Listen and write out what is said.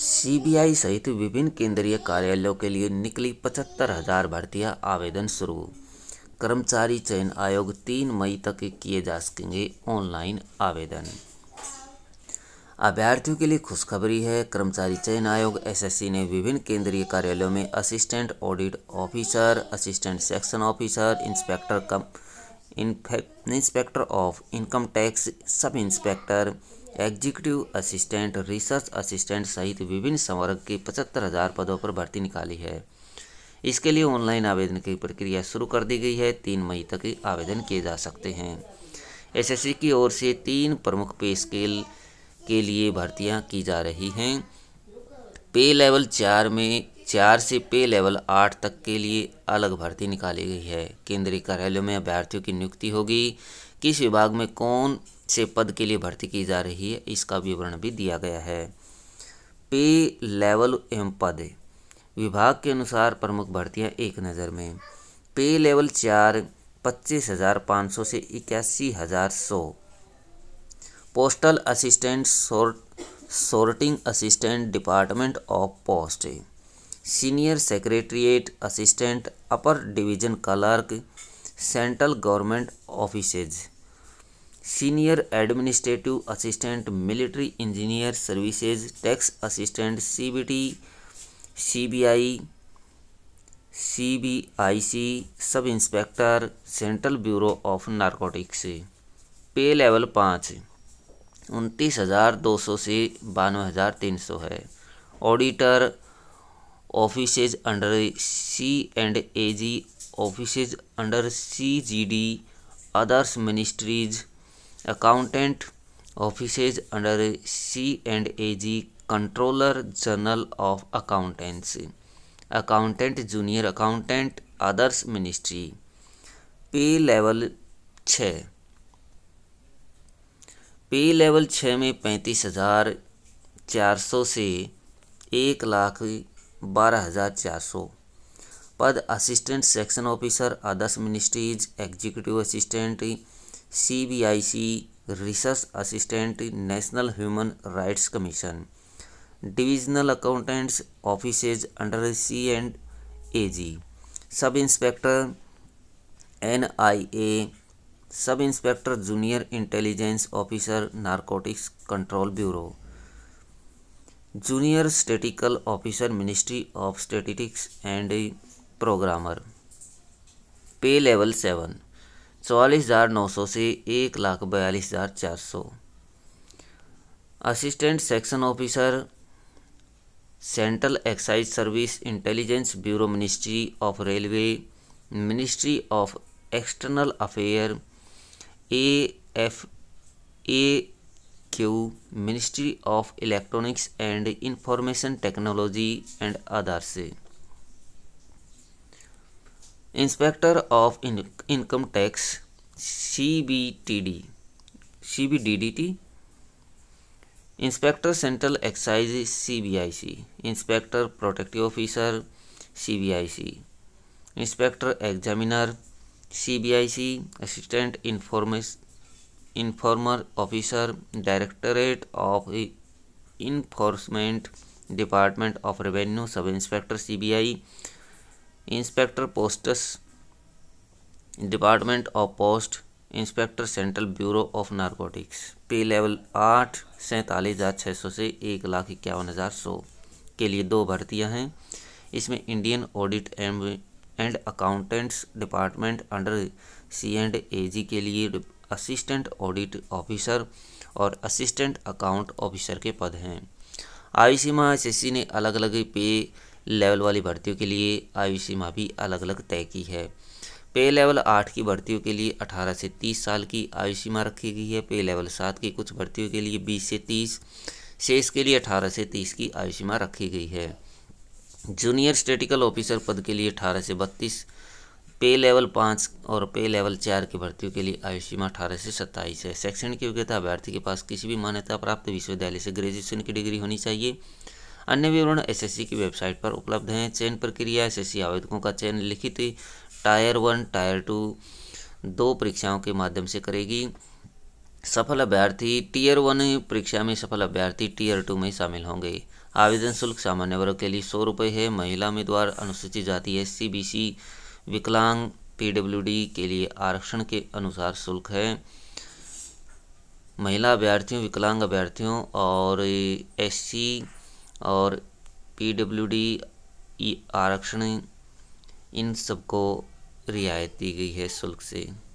CBI सहित विभिन्न केंद्रीय कार्यालयों के लिए निकली पचहत्तर हजार भर्तियां आवेदन शुरू कर्मचारी चयन आयोग तीन मई तक किए जा सकेंगे ऑनलाइन आवेदन अभ्यर्थियों के लिए खुशखबरी है कर्मचारी चयन आयोग एसएससी ने विभिन्न केंद्रीय कार्यालयों में assistant audit officer assistant section officer inspector cum inspector of income tax sub inspector executive assistant research assistant सहित विभिन्न संवर्ग के पचहत्तर हज़ार पदों पर भर्ती निकाली है इसके लिए ऑनलाइन आवेदन की प्रक्रिया शुरू कर दी गई है तीन मई तक आवेदन किए जा सकते हैं एसएससी की ओर से तीन प्रमुख पे स्केल के लिए भर्तियां की जा रही हैं पे लेवल चार में चार से पे लेवल आठ तक के लिए अलग भर्ती निकाली गई है केंद्रीय कार्यालयों में अभ्यर्थियों की नियुक्ति होगी किस विभाग में कौन से पद के लिए भर्ती की जा रही है इसका विवरण भी दिया गया है पे लेवल एवं पद विभाग के अनुसार प्रमुख भर्तियां एक नज़र में पे लेवल चार पच्चीस हज़ार पाँच सौ से इक्यासी हज़ार सौ postal assistant sort sorting assistant department of post senior secretariat assistant upper division clerk central government offices senior administrative assistant military engineer services tax assistant CBT CBI CBIC sub inspector central bureau of narcotics pay level पाँच उनतीस हज़ार दो सौ से बानवे हज़ार तीन सौ है auditor offices under C and AG, offices under CGD, others ministries, accountant offices under C and AG, controller general of accountancy, accountant junior accountant, others ministry, pay level 6 पे लेवल छः में पैंतीस हज़ार चार सौ से एक लाख बारह हज़ार चार सौ पद असिस्टेंट सेक्शन ऑफिसर आदर्श ministries executive assistant C B I C research assistant national human rights commission divisional accountants offices under C and A G sub inspector N I A sub inspector junior intelligence officer narcotics control bureau junior statistical officer ministry of statistics and programmer pay level seven चौवालीस हज़ार नौ सौ से एक लाख बयालीस हज़ार चार सौ assistant section officer central excise service intelligence bureau ministry of railway ministry of external affair A F A Q ministry of electronics and information technology and आधार से inspector of income tax C C B B T D D D T inspector central excise C B I C inspector protective officer C B I C inspector examiner C B I C assistant information informer officer directorate of enforcement department of revenue sub inspector CBI inspector posts department of post inspector central bureau of narcotics pay level आठ सैंतालीस हज़ार छः सौ से एक लाख इक्यावन हज़ार सौ के लिए दो भर्तियां हैं इसमें Indian audit and and accountants department under C and A G के लिए असिस्टेंट ऑडिट ऑफिसर और असिस्टेंट अकाउंट ऑफिसर के पद हैं आयु सीमा एस ने अलग अलग पे लेवल वाली भर्तियों के लिए आयु सीमा भी अलग अलग तय की है पे लेवल आठ की भर्तियों के लिए अठारह से तीस साल की आयु सीमा रखी गई है पे लेवल सात की कुछ भर्तियों के लिए बीस से तीस शेष के लिए अठारह से तीस की आयु सीमा रखी गई है जूनियर स्टेटिकल ऑफिसर पद के लिए अठारह से बत्तीस पे लेवल पाँच और पे लेवल चार की भर्तियों के लिए आयु सीमा अठारह से सत्ताईस है शैक्षणिक योग्यता अभ्यर्थी के पास किसी भी मान्यता प्राप्त विश्वविद्यालय से ग्रेजुएशन की डिग्री होनी चाहिए अन्य विवरण एसएससी की वेबसाइट पर उपलब्ध हैं चयन प्रक्रिया एसएससी आवेदकों का चयन लिखित टायर वन टायर टू दो परीक्षाओं के माध्यम से करेगी सफल अभ्यर्थी टीयर वन परीक्षा में सफल अभ्यर्थी टीयर टू में शामिल होंगे आवेदन शुल्क सामान्य वर्ग के लिए सौ रुपये है महिला उम्मीदवार अनुसूचित जाति एस सी बी सी विकलांग पीडब्ल्यूडी के लिए आरक्षण के अनुसार शुल्क है महिला अभ्यर्थियों विकलांग अभ्यर्थियों और एससी और पीडब्ल्यूडी आरक्षण इन सबको रियायत दी गई है शुल्क से